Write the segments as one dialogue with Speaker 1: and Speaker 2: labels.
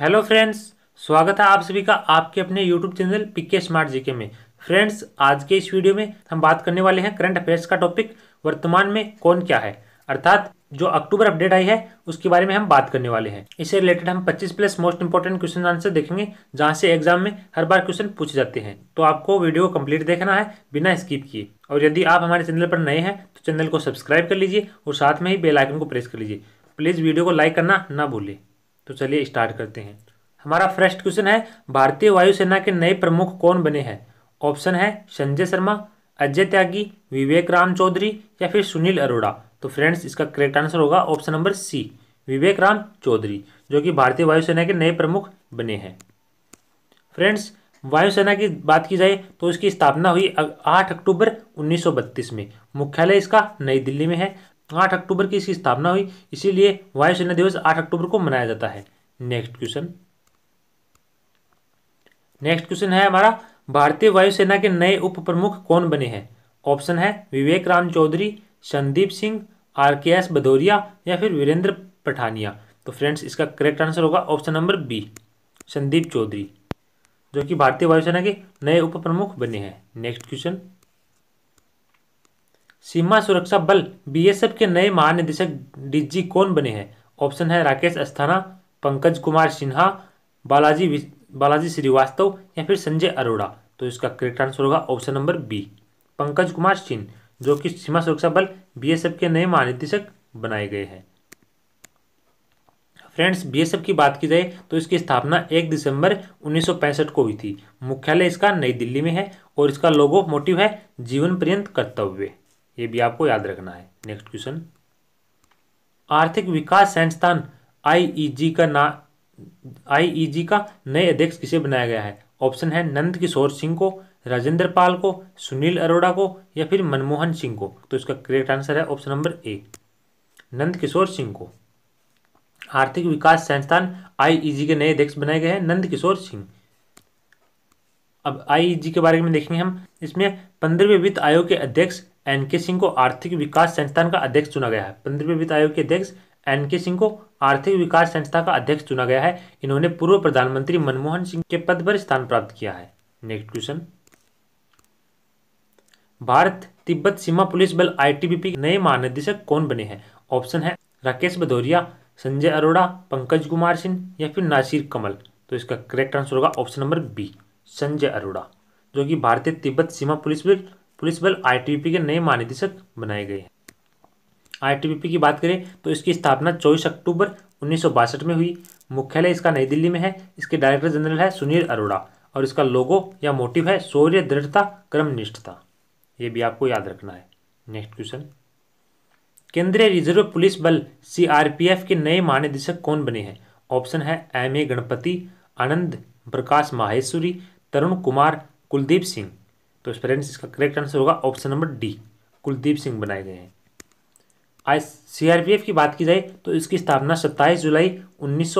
Speaker 1: hello friends स्वागत है आप सभी का आपके अपने YouTube channel PK smart GK में फ्रेंड्स आज के इस वीडियो में हम बात करने वाले हैं करंट अफेयर्स का टॉपिक वर्तमान में कौन क्या है अर्थात जो अक्टूबर अपडेट आई है उसके बारे में हम बात करने वाले हैं इससे रिलेटेड हम 25 plus most important question answer देखेंगे जहाँ से एग्जाम में हर बार क्वेश्चन पूछे जाते हैं तो आपको वीडियो कंप्लीट देखना है बिना स्किप किए और यदि आप हमारे चैनल पर नए हैं तो चैनल को सब्सक्राइब कर लीजिए और साथ में ही बेलाइकन को प्रेस कर लीजिए प्लीज़ वीडियो को लाइक करना ना भूलें तो चलिए स्टार्ट करते हैं हमारा फर्स्ट क्वेश्चन है भारतीय वायुसेना के नए प्रमुख कौन बने हैं ऑप्शन है संजय शर्मा अजय त्यागी विवेक राम चौधरी या फिर सुनील अरोड़ा तो फ्रेंड्स इसका करेक्ट आंसर होगा option number C Vivek Ram Chaudhary जो कि भारतीय वायुसेना के नए प्रमुख बने हैं फ्रेंड्स वायुसेना की बात की जाए तो इसकी स्थापना हुई 8 अक्टूबर 1932 में मुख्यालय इसका नई दिल्ली में है आठ अक्टूबर की इसकी स्थापना हुई इसीलिए वायुसेना दिवस आठ अक्टूबर को मनाया जाता है नेक्स्ट क्वेश्चन नेक्स्ट क्वेश्चन है हमारा भारतीय वायुसेना के नए उप प्रमुख कौन बने हैं ऑप्शन है Vivek Ram Chaudhary Sandeep Singh R K S Bhadauria या फिर वीरेंद्र पठानिया तो फ्रेंड्स इसका करेक्ट आंसर होगा option number B Sandeep Chaudhary जो कि भारतीय वायुसेना के नए उप प्रमुख बने हैं नेक्स्ट क्वेश्चन सीमा सुरक्षा बल बीएसएफ के नए महानिदेशक डीजी कौन बने हैं ऑप्शन है राकेश अस्थाना पंकज कुमार सिन्हा बालाजी बालाजी श्रीवास्तव या फिर संजय अरोड़ा तो इसका करेक्ट आंसर होगा option number B Pankaj Kumar Singh जो कि सीमा सुरक्षा बल बीएसएफ के नए महानिदेशक बनाए गए हैं फ्रेंड्स बीएसएफ की बात की जाए तो इसकी स्थापना 1 दिसंबर 1965 को हुई थी मुख्यालय इसका नई दिल्ली में है और इसका लोगो मोटिव है जीवन पर्यंत कर्तव्य ये भी आपको याद रखना है नेक्स्ट क्वेश्चन आर्थिक विकास संस्थान आईईजी e का ना आईईजी e का नए अध्यक्ष किसे बनाया गया है ऑप्शन है नंद किशोर सिंह को राजेंद्र पाल को सुनील अरोड़ा को या फिर मनमोहन सिंह को तो इसका करेक्ट आंसर है option number A Nand Kishore Singh को आर्थिक विकास संस्थान आईईजी e के नए अध्यक्ष बनाए गए हैं नंद किशोर सिंह अब आईईजी के बारे में देखेंगे हम इसमें पंद्रहवें वित्त आयोग के अध्यक्ष एन के सिंह को आर्थिक विकास संस्थान का अध्यक्ष चुना गया है पंद्रहवें वित्त आयोग के अध्यक्ष एन के सिंह को आर्थिक विकास संस्था का अध्यक्ष चुना गया है इन्होंने पूर्व प्रधानमंत्री मनमोहन सिंह के पद पर स्थान प्राप्त किया है नेक्स्ट क्वेश्चन भारत तिब्बत सीमा पुलिस बल आईटीबीपी के नए महानिदेशक कौन बने हैं ऑप्शन है राकेश भदौरिया संजय अरोड़ा पंकज कुमार सिंह या फिर नासिर कमल तो इसका करेक्ट आंसर होगा option number B Sanjay Arora जो कि भारतीय तिब्बत सीमा पुलिस बल पुलिस बल आईटीबीपी के नए महानिदेशक बनाए गए आईटीबीपी की बात करें तो इसकी स्थापना चौबीस अक्टूबर उन्नीस में हुई मुख्यालय इसका नई दिल्ली में है इसके डायरेक्टर जनरल है सुनील अरोड़ा और इसका लोगो या मोटिव है शौर्य दृढ़ता क्रमनिष्ठता ये भी आपको याद रखना है नेक्स्ट क्वेश्चन केंद्रीय रिजर्व पुलिस बल सीआरपीएफ के नए महानिदेशक कौन बने हैं ऑप्शन है एम ए गणपति आनंद प्रकाश माहेश्वरी तरुण कुमार कुलदीप सिंह तो फ्रेंड्स इसका करेक्ट आंसर होगा option number D Kuldeep Singh बनाए गए हैं आज सीआरपीएफ की बात की जाए तो इसकी स्थापना 27 जुलाई उन्नीस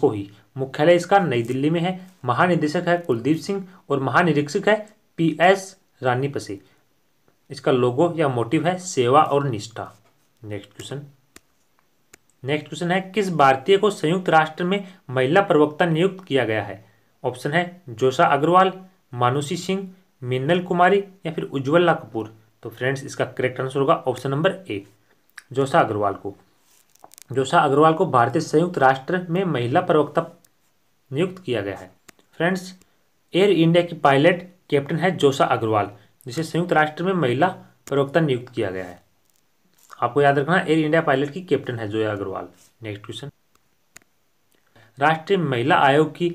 Speaker 1: को हुई मुख्यालय इसका नई दिल्ली में है महानिदेशक है कुलदीप सिंह और महानिरीक्षक है पी एस रानी पसे इसका लोगो या मोटिव है सेवा और निष्ठा नेक्स्ट क्वेश्चन नेक्स्ट क्वेश्चन है किस भारतीय को संयुक्त राष्ट्र में महिला प्रवक्ता नियुक्त किया गया है ऑप्शन है जोशा अग्रवाल मानुषी सिंह मिन्नल कुमारी या फिर उज्ज्वला कपूर तो फ्रेंड्स इसका करेक्ट आंसर होगा option number A Zoya Agarwal को जोशा अग्रवाल को भारतीय संयुक्त राष्ट्र में महिला प्रवक्ता नियुक्त किया गया है फ्रेंड्स एयर इंडिया की पायलट कैप्टन है जोशा अग्रवाल जिसे संयुक्त राष्ट्र में महिला प्रवक्ता नियुक्त किया गया है आपको याद रखना एयर इंडिया पायलट की कैप्टन है जोया अग्रवाल नेक्स्ट क्वेश्चन राष्ट्रीय महिला आयोग की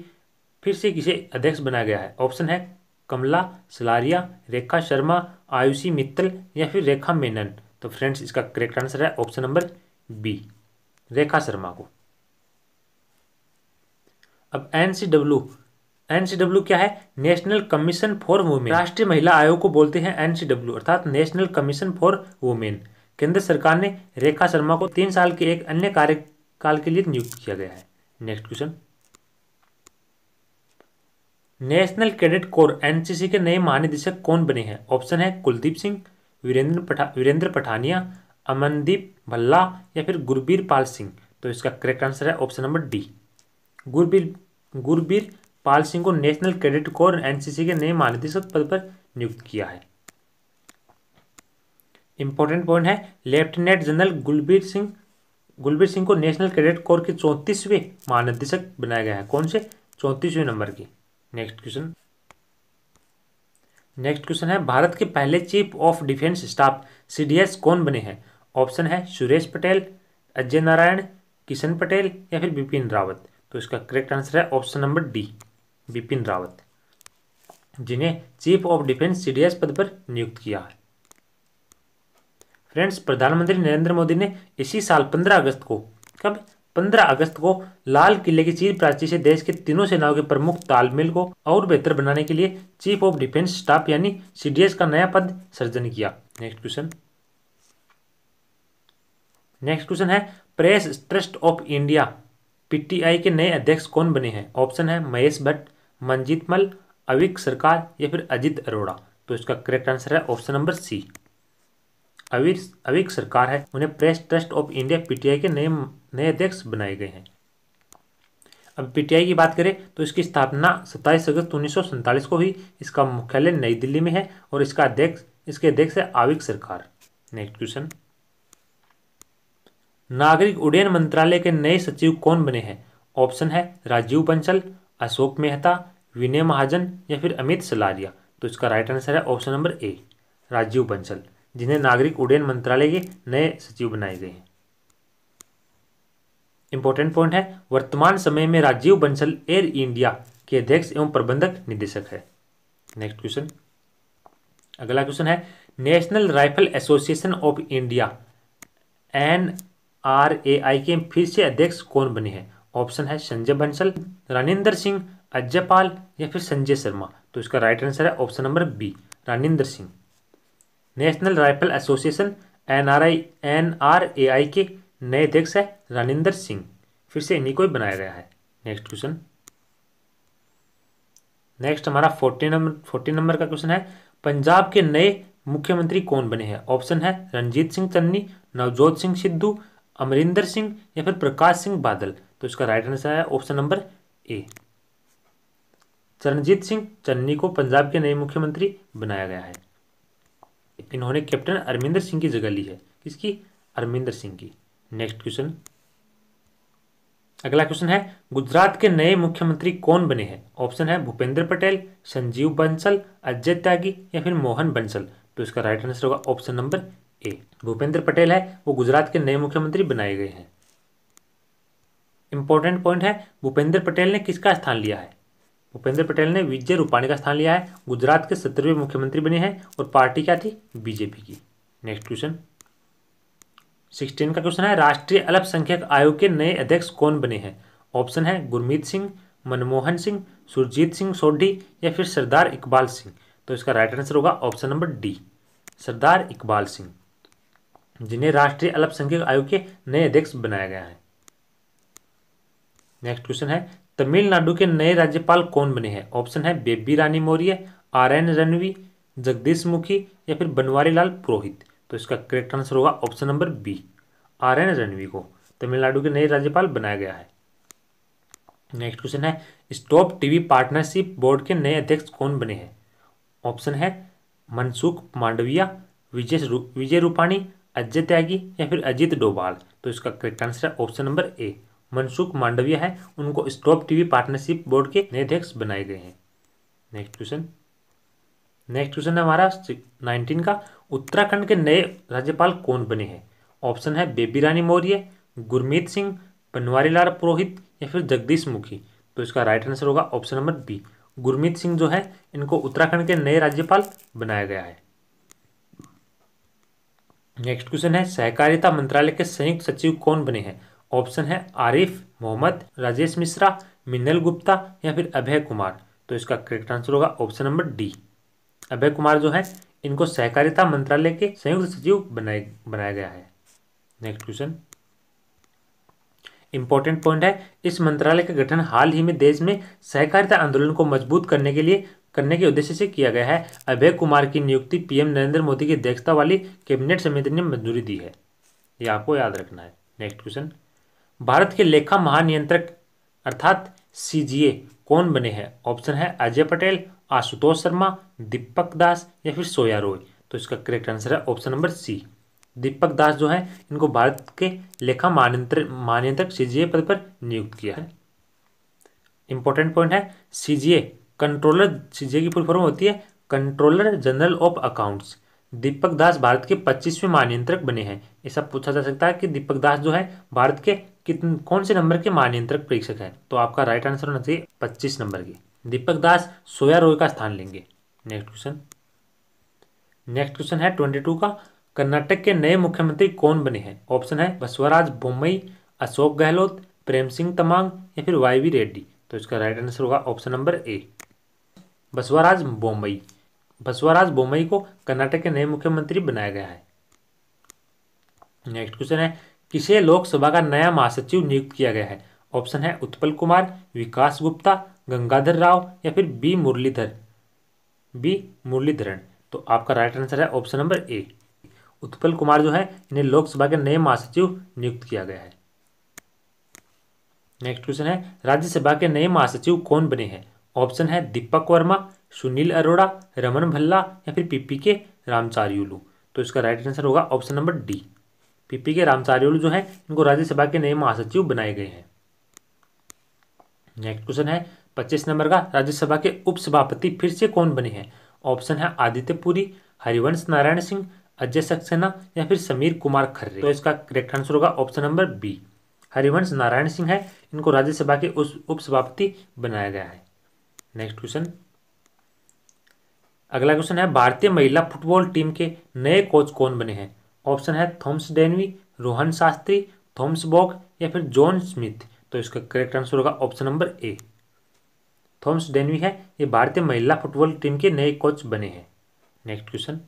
Speaker 1: फिर से किसे अध्यक्ष बनाया गया है ऑप्शन है कमला सलारिया रेखा शर्मा आयुषी मित्तल या फिर रेखा मेनन तो फ्रेंड्स इसका करेक्ट आंसर है option number B Rekha Sharma को अब एन सी डब्ल्यू एनसीडब्ल्यू क्या है नेशनल कमीशन फॉर वुमेन राष्ट्रीय महिला आयोग को बोलते हैं एनसीडब्ल्यू अर्थात नेशनल कमीशन फॉर वुमेन केंद्र सरकार ने रेखा शर्मा को तीन साल के एक अन्य कार्यकाल के लिए नियुक्त किया गया है next question national cadet corps NCC के नए महानिदेशक कौन बने हैं ऑप्शन है कुलदीप सिंह वीरेंद्र पठा वीरेंद्र पठानिया अमनदीप भल्ला या फिर गुरबीर पाल सिंह तो इसका करेक्ट आंसर है option number D Gurbir Gurbir Pal Singh को नेशनल कैडेट कोर एनसीसी के नए महानिदेशक पद पर नियुक्त किया है इंपॉर्टेंट पॉइंट है लेफ्टिनेंट जनरल गुलबीर सिंह गुलबीर सिंह को नेशनल कैडेट कोर के चौंतीसवें महानिदेशक बनाया गया है कौन से चौंतीसवें नंबर की नेक्स्ट क्वेश्चन नेक्स्ट क्वेश्चन है भारत के पहले chief of defence staff CDS कौन बने हैं ऑप्शन है सुरेश पटेल अजय नारायण किशन पटेल या फिर बिपिन रावत तो इसका करेक्ट आंसर है option number D Bipin Rawat जिन्हें चीफ ऑफ डिफेंस सीडीएस पद पर नियुक्त किया है फ्रेंड्स प्रधानमंत्री नरेंद्र मोदी ने इसी साल पंद्रह अगस्त को कब 15 अगस्त को लाल किले की चीफ प्राची से देश के तीनों सेनाओं के प्रमुख तालमेल को और बेहतर बनाने के लिए चीफ ऑफ डिफेंस स्टाफ यानी सीडीएस का नया पद सृजन किया नेक्स्ट क्वेश्चन नेक्स्ट क्वेश्चन है press trust of India PTI के नए अध्यक्ष कौन बने हैं ऑप्शन है महेश भट्ट मंजीत मल अविक सरकार या फिर अजित अरोड़ा तो इसका करेक्ट आंसर है option number C Avik Avik Sarkar है उन्हें press trust of India PTI के नए नए अध्यक्ष बनाए गए हैं अब पीटीआई की बात करें तो इसकी स्थापना 27 अगस्त उन्नीस को हुई इसका मुख्यालय नई दिल्ली में है और इसका अध्यक्ष इसके अध्यक्ष है आविक सरकार नेक्स्ट क्वेश्चन नागरिक उड्डयन मंत्रालय के नए सचिव कौन बने हैं ऑप्शन है राजीव बंसल अशोक मेहता विनय महाजन या फिर अमित सलारिया तो इसका राइट आंसर है option number A Rajiv Bansal जिन्हें नागरिक उड्डयन मंत्रालय के नए सचिव बनाए गए हैं इंपॉर्टेंट पॉइंट है वर्तमान समय में राजीव बंसल एयर इंडिया के अध्यक्ष एवं प्रबंधक निदेशक है नेक्स्ट क्वेश्चन अगला क्वेश्चन है national rifle association of India N R A I के फिर से अध्यक्ष कौन बने हैं ऑप्शन है संजय बंसल रानिंदर सिंह अजयपाल या फिर संजय शर्मा तो इसका राइट आंसर है option number B Raninder Singh national rifle association N R I N R A I के नए अध्यक्ष है रनिंदर सिंह फिर से इन्हीं को बनाया गया है नेक्स्ट क्वेश्चन नेक्स्ट हमारा फोर्टीन नंबर फोर्टी नंबर का क्वेश्चन है पंजाब के नए मुख्यमंत्री कौन बने हैं ऑप्शन है रंजीत सिंह चन्नी नवजोत सिंह सिद्धू अमरिंदर सिंह या फिर प्रकाश सिंह बादल तो इसका राइट आंसर है option number A Charanjit Singh Channi को पंजाब के नए मुख्यमंत्री बनाया गया है इन्होंने कैप्टन अरमिंदर सिंह की जगह ली है किसकी अरमिंदर सिंह की नेक्स्ट क्वेश्चन अगला क्वेश्चन है गुजरात के नए मुख्यमंत्री कौन बने हैं ऑप्शन है भूपेंद्र पटेल संजीव बंसल अजय त्यागी या फिर मोहन बंसल तो इसका राइट आंसर होगा option number A Bhupendra Patel है वो गुजरात के नए मुख्यमंत्री बनाए गए हैं इंपॉर्टेंट पॉइंट है भूपेंद्र पटेल ने किसका स्थान लिया है भूपेंद्र पटेल ने विजय रूपाणी का स्थान लिया है गुजरात के सत्रहवें मुख्यमंत्री बने हैं और पार्टी क्या थी बीजेपी की नेक्स्ट क्वेश्चन सिक्सटीन का क्वेश्चन है राष्ट्रीय अल्पसंख्यक आयोग के नए अध्यक्ष कौन बने हैं ऑप्शन है गुरमीत सिंह मनमोहन सिंह सुरजीत सिंह सोढी या फिर सरदार इकबाल सिंह तो इसका राइट आंसर होगा option number D Sardar Iqbal Singh जिन्हें राष्ट्रीय अल्पसंख्यक आयोग के नए अध्यक्ष बनाया गया है नेक्स्ट क्वेश्चन है तमिलनाडु के नए राज्यपाल कौन बने हैं ऑप्शन है बेबी रानी मौर्य आर एन रणवी जगदीश मुखी या फिर बनवारी लाल पुरोहित तो इसका करेक्ट आंसर होगा option number B R N Ravi को तमिलनाडु के नए राज्यपाल बनाया गया है नेक्स्ट क्वेश्चन है स्टॉप टीवी पार्टनरशिप बोर्ड के नए अध्यक्ष कौन बने हैं ऑप्शन है मनसुख मांडविया विजय विजय रूपाणी अजय त्यागी या फिर अजीत डोभाल तो इसका करेक्ट आंसर है option number A Mansukh Mandaviya है उनको स्टॉप टीवी पार्टनरशिप बोर्ड के नए अध्यक्ष बनाए गए हैं नेक्स्ट क्वेश्चन नेक्स्ट क्वेश्चन है हमारा नाइनटीन का उत्तराखंड के नए राज्यपाल कौन बने हैं ऑप्शन है बेबी रानी मौर्य गुरमीत सिंह बनवारी लाल पुरोहित या फिर जगदीश मुखी तो इसका राइट आंसर होगा option number B Gurmeet Singh जो है इनको उत्तराखंड के नए राज्यपाल बनाया गया है नेक्स्ट क्वेश्चन है सहकारिता मंत्रालय के संयुक्त सचिव कौन बने हैं ऑप्शन है आरिफ मोहम्मद राजेश मिश्रा मिनल गुप्ता या फिर अभय कुमार तो इसका करेक्ट आंसर होगा option number D Abhay Kumar जो है इनको सहकारिता मंत्रालय के संयुक्त सचिव बनाया गया है नेक्स्ट क्वेश्चन इंपॉर्टेंट पॉइंट है इस मंत्रालय का गठन हाल ही में देश में सहकारिता आंदोलन को मजबूत करने के लिए करने के उद्देश्य से किया गया है अभय कुमार की नियुक्ति पीएम नरेंद्र मोदी की अध्यक्षता वाली कैबिनेट समिति ने मंजूरी दी है ये आपको याद रखना है नेक्स्ट क्वेश्चन भारत के लेखा महानियंत्रक अर्थात सीजीए कौन बने हैं ऑप्शन है अजय पटेल आशुतोष शर्मा दीपक दास या फिर सोया रोय तो इसका करेक्ट आंसर है option number C Deepak Das जो है इनको भारत के लेखा महानियंत्रक मान्यंत्रक सीजीए पद पर नियुक्त किया है इंपॉर्टेंट पॉइंट है सीजीए कंट्रोलर सीजीए की फुल फॉर्म होती है controller general of accounts Deepak Das Bharat के पच्चीसवें महानियंत्रक बने हैं ऐसा पूछा जा सकता है कि दीपक दास जो है भारत के कितने कौन से नंबर के मानियंत्रक प्रेक्षक है तो आपका राइट आंसर होना चाहिए पच्चीस नंबर के दीपक दास सोया रोय का स्थान लेंगे नेक्स्ट क्वेश्चन नेक्स्ट क्वेश्चन है ट्वेंटी टू का कर्नाटक के नए मुख्यमंत्री कौन बने हैं ऑप्शन है बसवराज बोम्बई अशोक गहलोत प्रेम सिंह तमांग या फिर वाई वी रेड्डी तो इसका राइट आंसर होगा option number A Basavaraj Bommai Basavaraj Bommai को कर्नाटक के नए मुख्यमंत्री बनाया गया है नेक्स्ट क्वेश्चन है किसे लोकसभा का नया महासचिव नियुक्त किया गया है ऑप्शन है उत्पल कुमार विकास गुप्ता गंगाधर राव या फिर बी मुरलीधर बी मुरलीधरन तो आपका राइट आंसर है option number A Utpal Kumar जो है इन्हें लोकसभा के नए महासचिव नियुक्त किया गया है नेक्स्ट क्वेश्चन है राज्यसभा के नए महासचिव कौन बने हैं ऑप्शन है दीपक वर्मा सुनील अरोड़ा रमन भल्ला या फिर पीपी के रामचार्यूलू तो इसका राइट आंसर होगा option number D PP K Ramacharyulu जो हैं इनको राज्यसभा के नए महासचिव बनाए गए हैं नेक्स्ट क्वेश्चन है पच्चीस नंबर का राज्यसभा के उपसभापति फिर से कौन बने हैं ऑप्शन है आदित्य पुरी हरिवंश नारायण सिंह अजय सक्सेना या फिर समीर कुमार खर्रे तो इसका करेक्ट आंसर होगा option number B Harivansh Narayan Singh है इनको राज्यसभा के उपसभापति बनाया गया है नेक्स्ट क्वेश्चन अगला क्वेश्चन है भारतीय महिला फुटबॉल टीम के नए कोच कौन बने हैं ऑप्शन है Thomas Denby Rohan Shastri Thomas Bach या फिर जॉन स्मिथ तो इसका करेक्ट आंसर होगा option number A Thomas Denby है ये भारतीय महिला फुटबॉल टीम के नए कोच बने हैं नेक्स्ट क्वेश्चन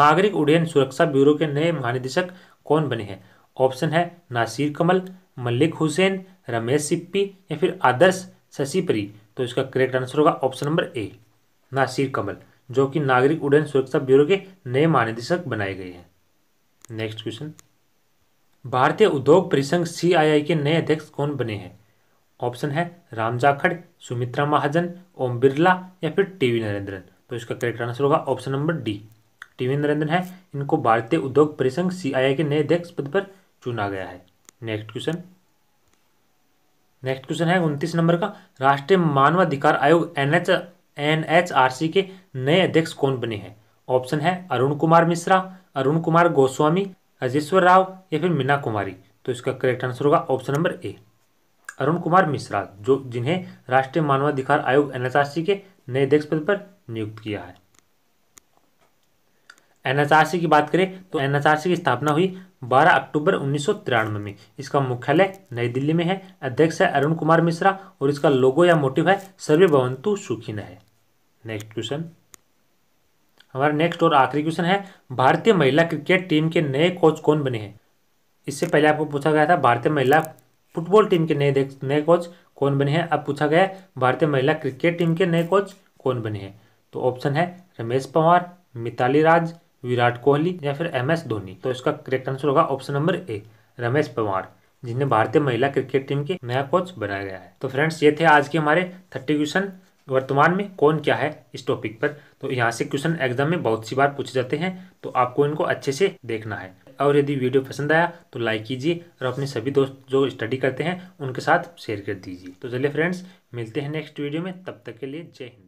Speaker 1: नागरिक उड्डयन सुरक्षा ब्यूरो के नए महानिदेशक कौन बने हैं ऑप्शन है नासिर कमल मलिक हुसैन रमेश सिप्पी या फिर आदर्श शशिपरी तो इसका करेक्ट आंसर होगा option number A Nasir Kamal जो कि नागरिक उड्डयन सुरक्षा ब्यूरो के नए महानिदेशक बनाए गए हैं नेक्स्ट क्वेश्चन भारतीय उद्योग परिसंघ सीआईआई के नए अध्यक्ष कौन बने हैं ऑप्शन है राम जाखड़ सुमित्रा महाजन ओम बिरला या फिर टीवी नरेंद्रन तो इसका करेक्ट आंसर होगा option number D TV Narendran है इनको भारतीय उद्योग परिसंघ सीआईआई के नए अध्यक्ष पद पर चुना गया है नेक्स्ट क्वेश्चन नेक्स्ट क्वेश्चन है उनतीस नंबर का राष्ट्रीय मानवाधिकार आयोग एन एनएचआरसी के नए अध्यक्ष कौन बने हैं ऑप्शन है अरुण कुमार मिश्रा अरुण कुमार गोस्वामी अजेश्वर राव या फिर मीना कुमारी तो इसका करेक्ट आंसर होगा option number A Arun Kumar Mishra जो जिन्हें राष्ट्रीय मानवाधिकार आयोग एनएचआरसी के नए अध्यक्ष पद पर नियुक्त किया है एनएचआरसी की बात करें तो एनएचआरसी की स्थापना हुई 12 अक्टूबर उन्नीस में इसका मुख्यालय नई दिल्ली में है अध्यक्ष है अरुण कुमार मिश्रा और इसका लोगो या मोटिव है सर्वे भवंतु सुखी है नेक्स्ट क्वेश्चन हमारा नेक्स्ट और आखिरी क्वेश्चन है भारतीय महिला क्रिकेट टीम के नए कोच कौन बने हैं इससे पहले आपको पूछा गया था भारतीय महिला फुटबॉल टीम के नए नए कोच कौन बने हैं अब पूछा गया भारतीय महिला क्रिकेट टीम के नए कोच कौन बने हैं तो ऑप्शन है रमेश पवार मिताली राज विराट कोहली या फिर एम एस धोनी तो इसका करेक्ट आंसर होगा option number A Ramesh Powar जिन्हें भारतीय महिला क्रिकेट टीम के नया कोच बनाया गया है तो फ्रेंड्स ये थे आज के हमारे थर्टी क्वेश्चन वर्तमान में कौन क्या है इस टॉपिक पर तो यहाँ से क्वेश्चन एग्जाम में बहुत सी बार पूछे जाते हैं तो आपको इनको अच्छे से देखना है और यदि वीडियो पसंद आया तो लाइक कीजिए और अपने सभी दोस्त जो स्टडी करते हैं उनके साथ शेयर कर दीजिए तो चलिए फ्रेंड्स मिलते हैं नेक्स्ट वीडियो में तब तक के लिए जय हिंद